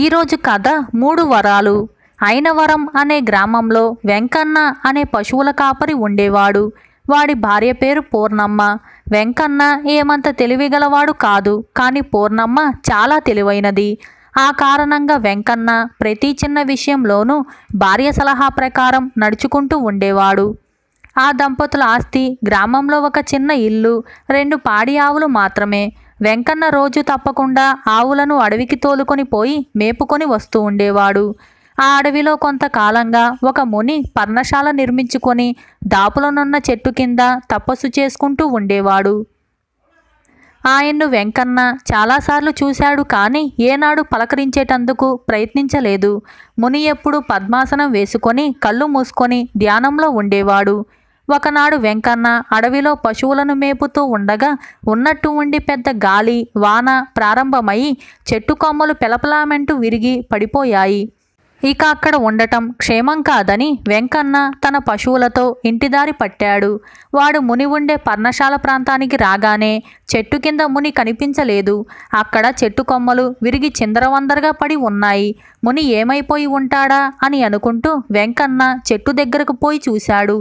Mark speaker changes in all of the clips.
Speaker 1: ఈరోజు కథ మూడు వరాలు అయినవరం అనే గ్రామంలో వెంకన్న అనే పశువుల కాపరి ఉండేవాడు వాడి భార్య పేరు పూర్ణమ్మ వెంకన్న ఏమంత తెలివిగలవాడు కాదు కానీ పూర్ణమ్మ చాలా తెలివైనది ఆ కారణంగా వెంకన్న ప్రతి చిన్న విషయంలోనూ భార్య సలహా ప్రకారం నడుచుకుంటూ ఉండేవాడు ఆ దంపతుల ఆస్తి గ్రామంలో ఒక చిన్న ఇల్లు రెండు పాడి ఆవులు మాత్రమే వెంకన్న రోజు తప్పకుండా ఆవులను అడవికి తోలుకొని పోయి మేపుకొని వస్తూ ఉండేవాడు ఆ అడవిలో కొంతకాలంగా ఒక ముని పర్ణశాల నిర్మించుకొని దాపులనున్న చెట్టు కింద తపస్సు చేసుకుంటూ ఉండేవాడు ఆయన్ను వెంకన్న చాలాసార్లు చూశాడు కానీ ఏనాడు పలకరించేటందుకు ప్రయత్నించలేదు ముని ఎప్పుడు పద్మాసనం వేసుకొని కళ్ళు మూసుకొని ధ్యానంలో ఉండేవాడు ఒకనాడు వెంకన్న అడవిలో పశువులను మేపుతూ ఉండగా ఉన్నట్టు ఉండి పెద్ద గాలి వాన ప్రారంభమై చెట్టు కొమ్మలు పెలపలామెంటూ విరిగి పడిపోయాయి ఇక అక్కడ ఉండటం క్షేమం కాదని వెంకన్న తన పశువులతో ఇంటిదారి పట్టాడు వాడు ముని ఉండే పర్ణశాల ప్రాంతానికి రాగానే చెట్టు కింద ముని కనిపించలేదు అక్కడ చెట్టు కొమ్మలు విరిగి చిందరవందరగా పడి ఉన్నాయి ముని ఏమైపోయి ఉంటాడా అని అనుకుంటూ వెంకన్న చెట్టు దగ్గరకు పోయి చూశాడు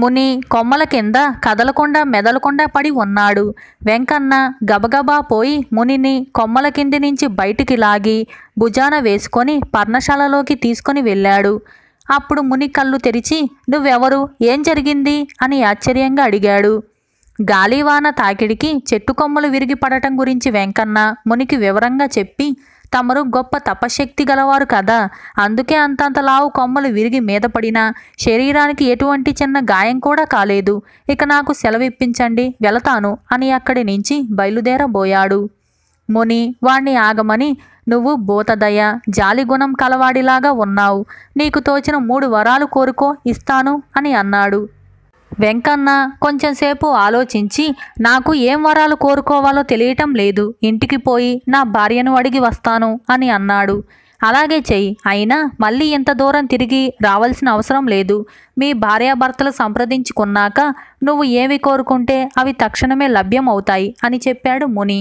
Speaker 1: ముని కొమ్మల కింద కదలకుండా మెదలకుండా పడి ఉన్నాడు వెంకన్న గబగబా పోయి మునిని కొమ్మల కింది నుంచి బయటికి లాగి భుజాన వేసుకొని పర్ణశాలలోకి తీసుకొని వెళ్ళాడు అప్పుడు ముని కళ్ళు తెరిచి నువ్వెవరు ఏం జరిగింది అని ఆశ్చర్యంగా అడిగాడు గాలివాన తాకిడికి చెట్టు కొమ్మలు విరిగి పడటం గురించి వెంకన్న మునికి వివరంగా చెప్పి తమరు గొప్ప తపశక్తి గలవారు కదా అందుకే అంతంత లావు కొమ్మలు విరిగి మీద పడినా శరీరానికి ఎటువంటి చిన్న గాయం కూడా కాలేదు ఇక నాకు సెలవిప్పించండి వెళతాను అని అక్కడి నుంచి బయలుదేరబోయాడు ముని వాణ్ణి ఆగమని నువ్వు భూతదయ జాలిగుణం కలవాడిలాగా ఉన్నావు నీకు తోచిన మూడు వరాలు కోరుకో ఇస్తాను అని అన్నాడు వెంకన్న కొంచెంసేపు ఆలోచించి నాకు ఏం వరాలు కోరుకోవాలో తెలియటం లేదు ఇంటికి పోయి నా భార్యను అడిగి వస్తాను అని అన్నాడు అలాగే చెయ్యి అయినా మళ్ళీ ఇంత దూరం తిరిగి రావాల్సిన అవసరం లేదు మీ భార్యాభర్తలు సంప్రదించుకున్నాక నువ్వు ఏవి కోరుకుంటే అవి తక్షణమే లభ్యం అవుతాయి అని చెప్పాడు ముని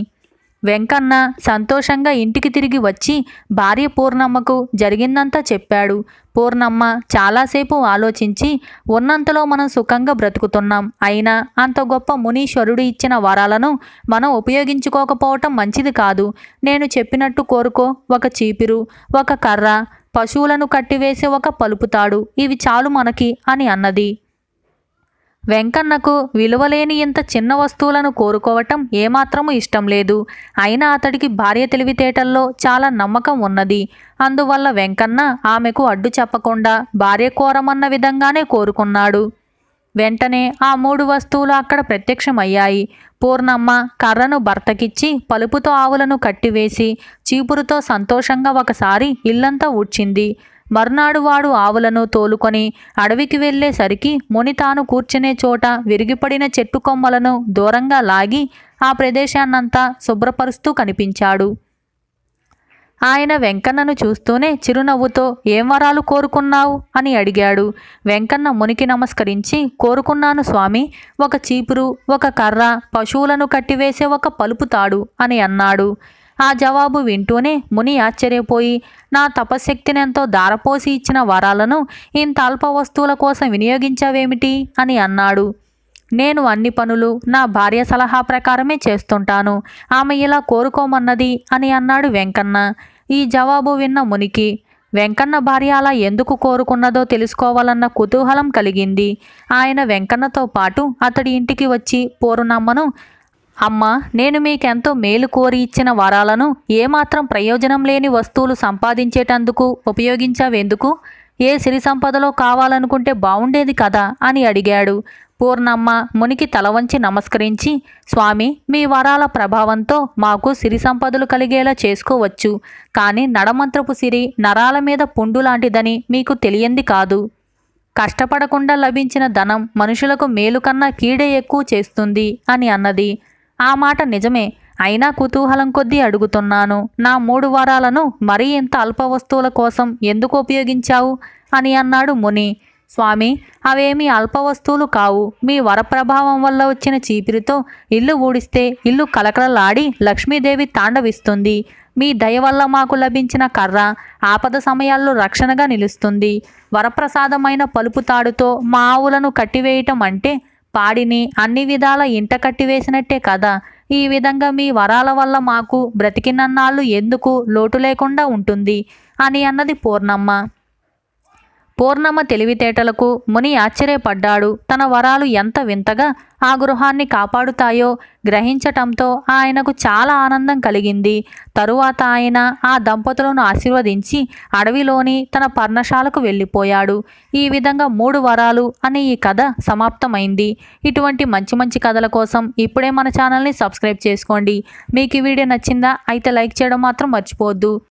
Speaker 1: వెంకన్న సంతోషంగా ఇంటికి తిరిగి వచ్చి భార్య పూర్ణమ్మకు జరిగిందంతా చెప్పాడు పూర్ణమ్మ చాలాసేపు ఆలోచించి ఉన్నంతలో మనం సుఖంగా బ్రతుకుతున్నాం అయినా అంత గొప్ప మునీశ్వరుడు ఇచ్చిన వరాలను మనం ఉపయోగించుకోకపోవటం మంచిది కాదు నేను చెప్పినట్టు కోరుకో ఒక చీపిరు ఒక కర్ర పశువులను కట్టివేసే ఒక పలుపుతాడు ఇవి చాలు మనకి అని అన్నది వెంకన్నకు విలువలేని ఇంత చిన్న వస్తువులను కోరుకోవటం ఏమాత్రము ఇష్టం లేదు అయినా అతడికి భార్య తెలివితేటల్లో చాలా నమ్మకం ఉన్నది అందువల్ల వెంకన్న ఆమెకు అడ్డు చెప్పకుండా భార్య కోరమన్న విధంగానే కోరుకున్నాడు వెంటనే ఆ మూడు వస్తువులు అక్కడ ప్రత్యక్షమయ్యాయి పూర్ణమ్మ కర్రను భర్తకిచ్చి పలుపుతో ఆవులను కట్టివేసి చీపురుతో సంతోషంగా ఒకసారి ఇల్లంతా ఊడ్చింది మర్నాడు వాడు ఆవులను తోలుకొని అడవికి వెళ్లేసరికి ముని తాను కూర్చునే చోట విరిగిపడిన చెట్టు కొమ్మలను దూరంగా లాగి ఆ ప్రదేశాన్నంతా శుభ్రపరుస్తూ కనిపించాడు ఆయన వెంకన్నను చూస్తూనే చిరునవ్వుతో ఏం వరాలు కోరుకున్నావు అని అడిగాడు వెంకన్న మునికి నమస్కరించి కోరుకున్నాను స్వామి ఒక చీపురు ఒక కర్ర పశువులను కట్టివేసే ఒక పలుపుతాడు అని అన్నాడు ఆ జవాబు వింటూనే ముని ఆశ్చర్యపోయి నా ఎంతో దారపోసి ఇచ్చిన వరాలను ఇంత అల్ప వస్తువుల కోసం వినియోగించావేమిటి అని అన్నాడు నేను అన్ని పనులు నా భార్య సలహా ప్రకారమే చేస్తుంటాను ఆమె ఇలా కోరుకోమన్నది అని అన్నాడు వెంకన్న ఈ జవాబు విన్న మునికి వెంకన్న భార్య అలా ఎందుకు కోరుకున్నదో తెలుసుకోవాలన్న కుతూహలం కలిగింది ఆయన వెంకన్నతో పాటు అతడి ఇంటికి వచ్చి పోరునమ్మను అమ్మ నేను మీకెంతో మేలు కోరి ఇచ్చిన వరాలను ఏమాత్రం ప్రయోజనం లేని వస్తువులు సంపాదించేటందుకు ఉపయోగించవెందుకు ఏ సిరి సంపదలో కావాలనుకుంటే బావుండేది కదా అని అడిగాడు పూర్ణమ్మ మునికి తల వంచి నమస్కరించి స్వామి మీ వరాల ప్రభావంతో మాకు సిరి సంపదలు కలిగేలా చేసుకోవచ్చు కానీ నడమంత్రపు సిరి నరాల మీద పుండు లాంటిదని మీకు తెలియంది కాదు కష్టపడకుండా లభించిన ధనం మనుషులకు మేలు కన్నా కీడే ఎక్కువ చేస్తుంది అని అన్నది ఆ మాట నిజమే అయినా కుతూహలం కొద్దీ అడుగుతున్నాను నా మూడు వారాలను మరీ ఇంత అల్ప వస్తువుల కోసం ఎందుకు ఉపయోగించావు అని అన్నాడు ముని స్వామి అవేమీ అల్ప వస్తువులు కావు మీ వరప్రభావం వల్ల వచ్చిన చీపిరితో ఇల్లు ఊడిస్తే ఇల్లు కలకలలాడి లక్ష్మీదేవి తాండవిస్తుంది మీ దయ వల్ల మాకు లభించిన కర్ర ఆపద సమయాల్లో రక్షణగా నిలుస్తుంది వరప్రసాదమైన పలుపు తాడుతో మా ఆవులను కట్టివేయటం అంటే పాడిని అన్ని విధాల ఇంట కట్టివేసినట్టే కదా ఈ విధంగా మీ వరాల వల్ల మాకు బ్రతికినన్నాళ్ళు ఎందుకు లోటు లేకుండా ఉంటుంది అని అన్నది పూర్ణమ్మ పూర్ణమ తెలివితేటలకు ముని ఆశ్చర్యపడ్డాడు తన వరాలు ఎంత వింతగా ఆ గృహాన్ని కాపాడుతాయో గ్రహించటంతో ఆయనకు చాలా ఆనందం కలిగింది తరువాత ఆయన ఆ దంపతులను ఆశీర్వదించి అడవిలోని తన పర్ణశాలకు వెళ్ళిపోయాడు ఈ విధంగా మూడు వరాలు అనే ఈ కథ సమాప్తమైంది ఇటువంటి మంచి మంచి కథల కోసం ఇప్పుడే మన ఛానల్ని సబ్స్క్రైబ్ చేసుకోండి మీకు ఈ వీడియో నచ్చిందా అయితే లైక్ చేయడం మాత్రం మర్చిపోవద్దు